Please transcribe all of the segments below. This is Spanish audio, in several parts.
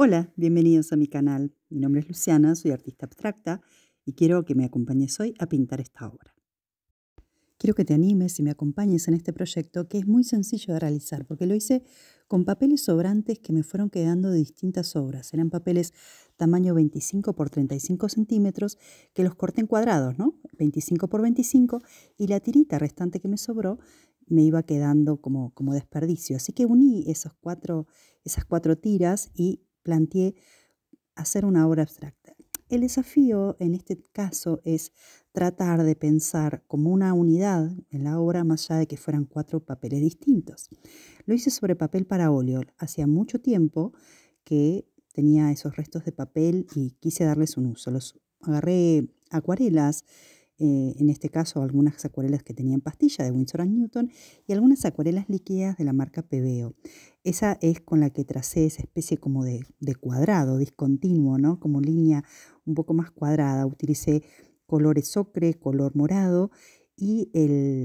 Hola, bienvenidos a mi canal. Mi nombre es Luciana, soy artista abstracta y quiero que me acompañes hoy a pintar esta obra. Quiero que te animes y me acompañes en este proyecto que es muy sencillo de realizar porque lo hice con papeles sobrantes que me fueron quedando de distintas obras. Eran papeles tamaño 25 por 35 centímetros que los corté en cuadrados, ¿no? 25 por 25 y la tirita restante que me sobró me iba quedando como, como desperdicio. Así que uní esos cuatro, esas cuatro tiras y planteé hacer una obra abstracta. El desafío en este caso es tratar de pensar como una unidad en la obra más allá de que fueran cuatro papeles distintos. Lo hice sobre papel para óleo. Hacía mucho tiempo que tenía esos restos de papel y quise darles un uso. Los agarré acuarelas, eh, en este caso algunas acuarelas que tenían pastilla de Winsor Newton y algunas acuarelas líquidas de la marca PBO Esa es con la que tracé esa especie como de, cuadrado, discontinuo, ¿no? como línea un poco más cuadrada. Utilicé colores ocre, color morado y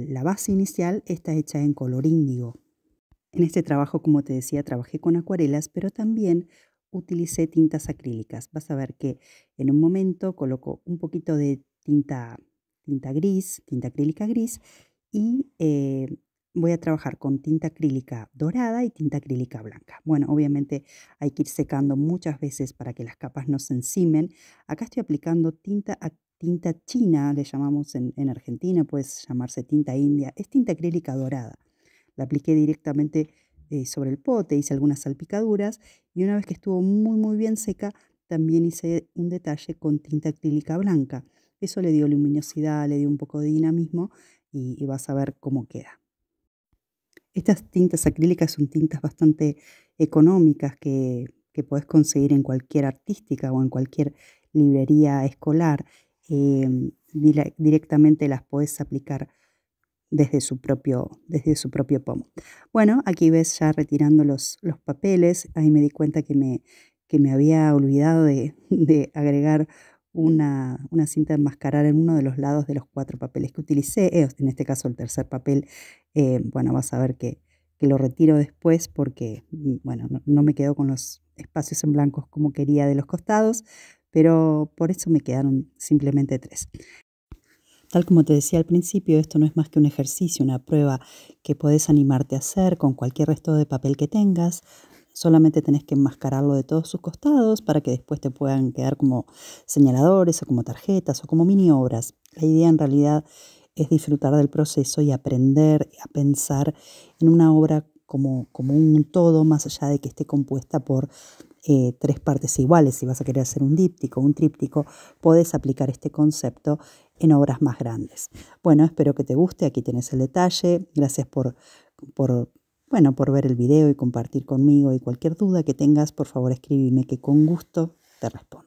la base inicial está hecha en color índigo. En este trabajo, como te decía, trabajé con acuarelas, pero también utilicé tintas acrílicas. Vas a ver que en un momento coloco un poquito de tinta tinta gris, tinta acrílica gris, y eh, voy a trabajar con tinta acrílica dorada y tinta acrílica blanca. Bueno, obviamente hay que ir secando muchas veces para que las capas no se encimen. Acá estoy aplicando tinta, tinta china, le llamamos en, Argentina, puede llamarse tinta india, es tinta acrílica dorada. La apliqué directamente eh, sobre el pote, hice algunas salpicaduras y una vez que estuvo muy muy bien seca, también hice un detalle con tinta acrílica blanca. Eso le dio luminosidad, le dio un poco de dinamismo y, vas a ver cómo queda. Estas tintas acrílicas son tintas bastante económicas que, que puedes conseguir en cualquier artística o en cualquier librería escolar. Em, directamente las puedes aplicar desde su propio, desde su propio pomo. Bueno, aquí ves ya retirando los, los papeles. Ahí me di cuenta que me, que me había olvidado de, de agregar una, cinta de enmascarar en uno de los lados de los cuatro papeles que utilicé, eh, en este caso el tercer papel, eh, bueno, vas a ver que, lo retiro después porque, mm, bueno, no, me quedo con los espacios en blancos como quería de los costados, pero por eso me quedaron simplemente tres. Tal como te decía al principio, esto no es más que un ejercicio, una prueba que podés animarte a hacer con cualquier resto de papel que tengas, Solamente tenés que enmascararlo de todos sus costados para que después te puedan quedar como señaladores o como tarjetas o como mini obras. La idea en realidad es disfrutar del proceso y aprender a pensar en una obra como, como un todo, más allá de que esté compuesta por eh, tres partes iguales. Si vas a querer hacer un díptico, un tríptico, podés aplicar este concepto en obras más grandes. Bueno, espero que te guste. Aquí tienes el detalle. Gracias por, por bueno, por ver el video y compartir conmigo y cualquier duda que tengas, por favor escríbeme que con gusto te respondo.